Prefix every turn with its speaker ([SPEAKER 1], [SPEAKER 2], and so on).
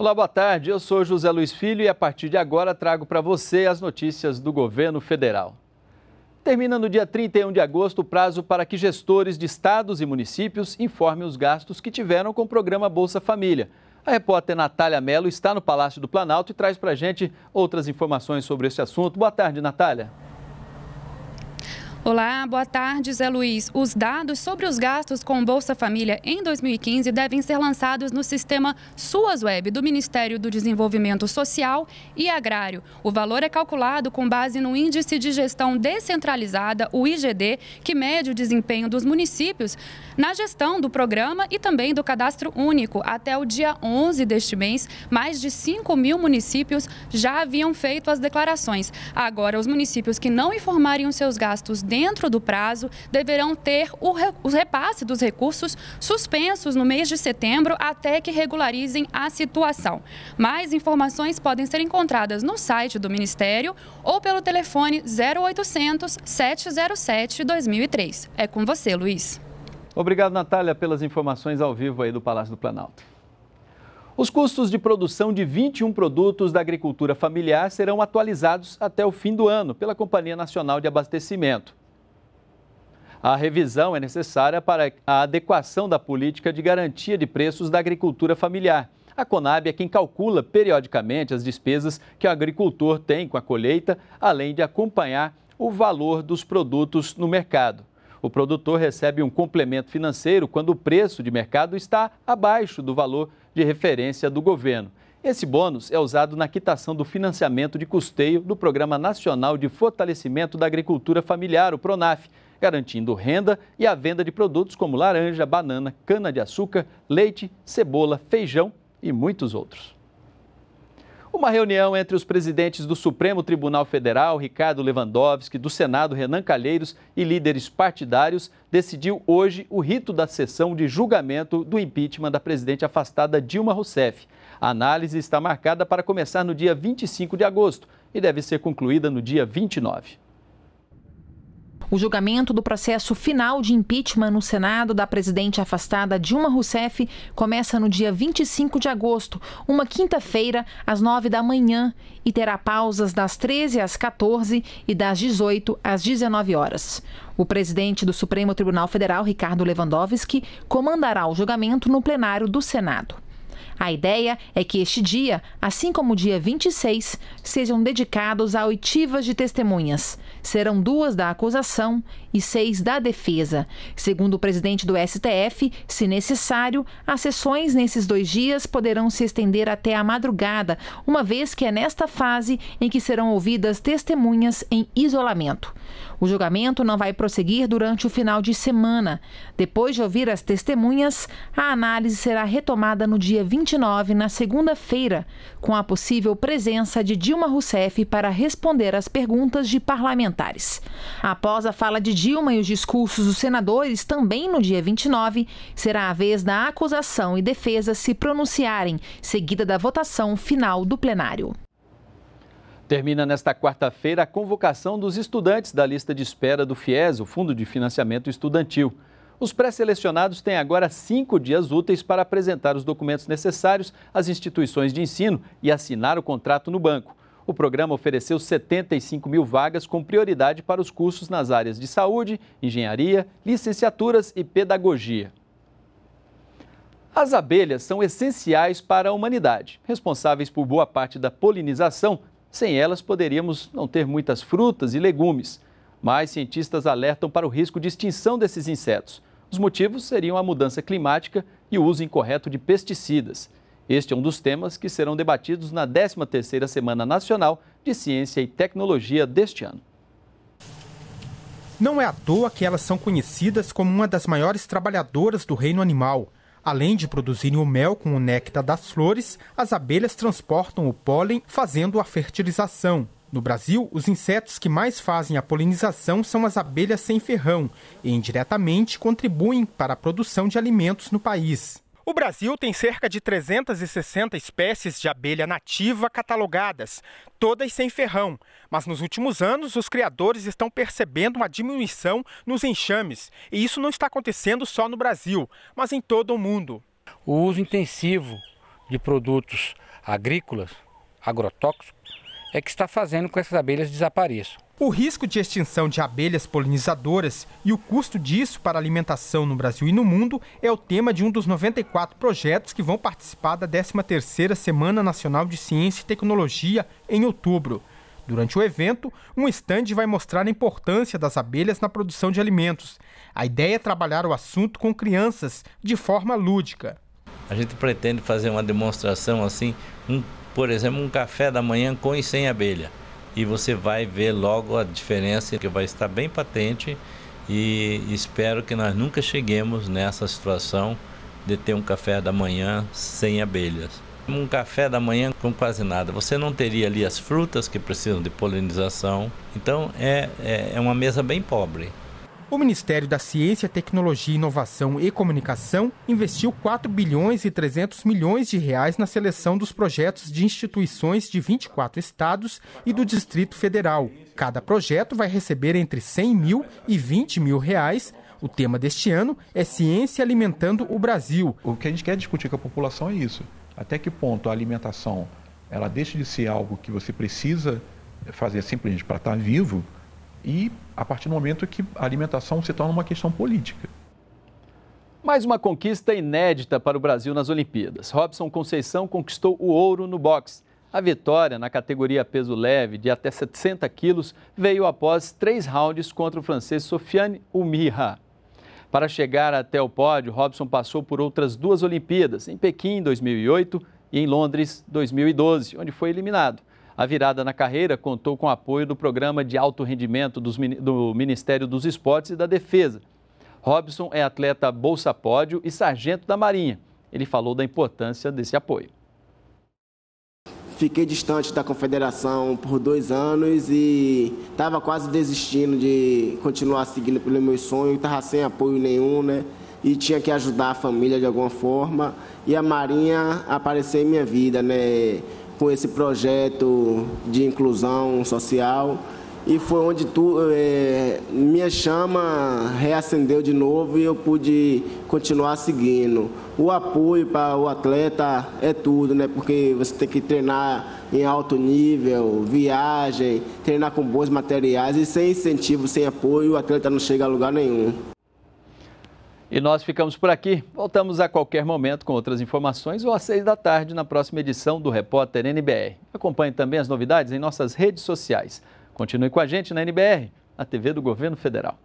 [SPEAKER 1] Olá, boa tarde. Eu sou José Luiz Filho e a partir de agora trago para você as notícias do governo federal. Termina no dia 31 de agosto o prazo para que gestores de estados e municípios informem os gastos que tiveram com o programa Bolsa Família. A repórter Natália Mello está no Palácio do Planalto e traz para a gente outras informações sobre esse assunto. Boa tarde, Natália.
[SPEAKER 2] Olá, boa tarde, Zé Luiz. Os dados sobre os gastos com Bolsa Família em 2015 devem ser lançados no sistema Suas Web do Ministério do Desenvolvimento Social e Agrário. O valor é calculado com base no Índice de Gestão Descentralizada, o IGD, que mede o desempenho dos municípios na gestão do programa e também do cadastro único. Até o dia 11 deste mês, mais de 5 mil municípios já haviam feito as declarações. Agora, os municípios que não informarem os seus gastos dentro do prazo deverão ter o, repasse dos recursos suspensos no mês de setembro até que regularizem a situação. Mais informações podem ser encontradas no site do Ministério ou pelo telefone 0800 707 2003. É com você, Luiz.
[SPEAKER 1] Obrigado, Natália, pelas informações ao vivo aí do Palácio do Planalto. Os custos de produção de 21 produtos da agricultura familiar serão atualizados até o fim do ano pela Companhia Nacional de Abastecimento. A revisão é necessária para a adequação da política de garantia de preços da agricultura familiar. A Conab é quem calcula periodicamente as despesas que o agricultor tem com a colheita, além de acompanhar o valor dos produtos no mercado o produtor recebe um complemento financeiro quando o preço de mercado está abaixo do valor de referência do governo. Esse bônus é usado na quitação do financiamento de custeio do Programa Nacional de Fortalecimento da Agricultura Familiar, o PRONAF, garantindo renda e a venda de produtos como laranja, banana, cana-de-açúcar, leite, cebola, feijão e muitos outros. Uma reunião entre os presidentes do Supremo Tribunal Federal, Ricardo Lewandowski, do Senado, Renan Calheiros e líderes partidários decidiu hoje o rito da sessão de julgamento do impeachment da presidente afastada Dilma Rousseff. A análise está marcada para começar no dia 25 de agosto e deve ser concluída no dia 29.
[SPEAKER 2] O julgamento do processo final de impeachment no Senado da presidente afastada Dilma Rousseff começa no dia 25 de agosto, uma quinta-feira, às 9 da manhã, e terá pausas das 13 às 14 e das 18 às 19 horas. O presidente do Supremo Tribunal Federal, Ricardo Lewandowski, comandará o julgamento no plenário do Senado. A ideia é que este dia, assim como o dia 26, sejam dedicados a oitivas de testemunhas. Serão duas da acusação e seis da Defesa. Segundo o presidente do STF, se necessário, as sessões nesses dois dias poderão se estender até a madrugada, uma vez que é nesta fase em que serão ouvidas testemunhas em isolamento. O julgamento não vai prosseguir durante o final de semana. Depois de ouvir as testemunhas, a análise será retomada no dia 29, na segunda-feira, com a possível presença de Dilma Rousseff para responder às perguntas de parlamentares. Após a fala de Dilma e os discursos dos senadores, também no dia 29, será a vez da acusação e defesa se pronunciarem, seguida da votação final do plenário.
[SPEAKER 1] Termina nesta quarta-feira a convocação dos estudantes da lista de espera do FIES, o Fundo de Financiamento Estudantil. Os pré-selecionados têm agora cinco dias úteis para apresentar os documentos necessários às instituições de ensino e assinar o contrato no banco. O programa ofereceu 75 mil vagas com prioridade para os cursos nas áreas de saúde, engenharia, licenciaturas e pedagogia. As abelhas são essenciais para a humanidade, responsáveis por boa parte da polinização. Sem elas, poderíamos não ter muitas frutas e legumes. Mas cientistas alertam para o risco de extinção desses insetos. Os motivos seriam a mudança climática e o uso incorreto de pesticidas. Este é um dos temas que serão debatidos na 13ª Semana Nacional de Ciência e Tecnologia deste ano.
[SPEAKER 3] Não é à toa que elas são conhecidas como uma das maiores trabalhadoras do reino animal. Além de produzirem o mel com o néctar das flores, as abelhas transportam o pólen, fazendo a fertilização. No Brasil, os insetos que mais fazem a polinização são as abelhas sem ferrão e indiretamente contribuem para a produção de alimentos no país. O Brasil tem cerca de 360 espécies de abelha nativa catalogadas, todas sem ferrão, mas nos últimos anos os criadores estão percebendo uma diminuição nos enxames, e isso não está acontecendo só no Brasil, mas em todo o mundo. O uso intensivo de produtos agrícolas, agrotóxicos, é que está fazendo com que essas abelhas desapareçam. O risco de extinção de abelhas polinizadoras e o custo disso para a alimentação no Brasil e no mundo é o tema de um dos 94 projetos que vão participar da 13ª Semana Nacional de Ciência e Tecnologia em outubro. Durante o evento, um estande vai mostrar a importância das abelhas na produção de alimentos. A ideia é trabalhar o assunto com crianças de forma lúdica.
[SPEAKER 1] A gente pretende fazer uma demonstração assim, um, por exemplo, um café da manhã com e sem abelha e você vai ver logo a diferença que vai estar bem patente e espero que nós nunca cheguemos nessa situação de ter um café da manhã sem abelhas. Um café da manhã com quase nada. Você não teria ali as frutas que precisam de polinização. Então é, é, é uma mesa bem pobre.
[SPEAKER 3] O Ministério da Ciência, Tecnologia, Inovação e Comunicação investiu 4 bilhões e 300 milhões de reais na seleção dos projetos de instituições de 24 estados e do Distrito Federal. Cada projeto vai receber entre 100 mil e 20 mil reais o tema deste ano é Ciência Alimentando o Brasil. O que a gente quer discutir
[SPEAKER 1] com a população é isso. Até que ponto a alimentação ela deixa de ser algo que você precisa fazer simplesmente para estar vivo e a partir do momento que a alimentação se torna uma questão política. Mais uma conquista inédita para o Brasil nas Olimpíadas. Robson Conceição conquistou o ouro no boxe. A vitória na categoria peso leve de até 70 quilos veio após três rounds contra o francês Sofiane Umirha. Para chegar até o pódio, Robson passou por outras duas Olimpíadas, em Pequim 2008 e em Londres 2012, onde foi eliminado. A virada na carreira contou com o apoio do Programa de Alto Rendimento dos, do Ministério dos Esportes e da Defesa. Robson é atleta Bolsa Pódio e sargento da Marinha. Ele falou da importância desse apoio.
[SPEAKER 3] Fiquei distante da confederação por dois anos e estava quase desistindo de continuar seguindo pelo meu sonho, estava sem apoio nenhum, né? E tinha que ajudar a família de alguma forma. E a Marinha apareceu em minha vida, né? com esse projeto de inclusão social e foi onde tu, é, minha chama reacendeu de novo e eu pude continuar seguindo. O apoio para o atleta é tudo, né? Porque você tem que treinar em alto nível, viagem, treinar com bons materiais e sem incentivo, sem apoio, o atleta não chega a lugar nenhum.
[SPEAKER 1] E nós ficamos por aqui. Voltamos a qualquer momento com outras informações ou às seis da tarde na próxima edição do Repórter NBR. Acompanhe também as novidades em nossas redes sociais. Continue com a gente na NBR, a TV do Governo Federal.